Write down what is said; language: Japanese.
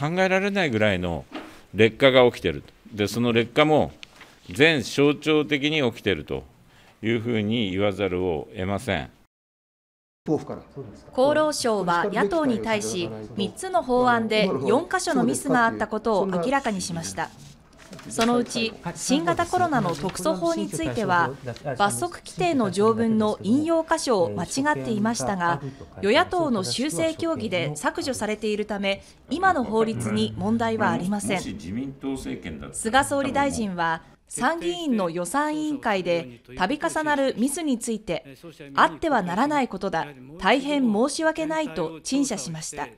考えられないぐらいの劣化が起きているでその劣化も全象徴的に起きてるというふうに言わざるを得ません。厚労省は野党に対し3つの法案で4か所のミスがあったことを明らかにしました。そのうち新型コロナの特措法については罰則規定の条文の引用箇所を間違っていましたが与野党の修正協議で削除されているため今の法律に問題はありません菅総理大臣は参議院の予算委員会で度重なるミスについてあってはならないことだ大変申し訳ないと陳謝しました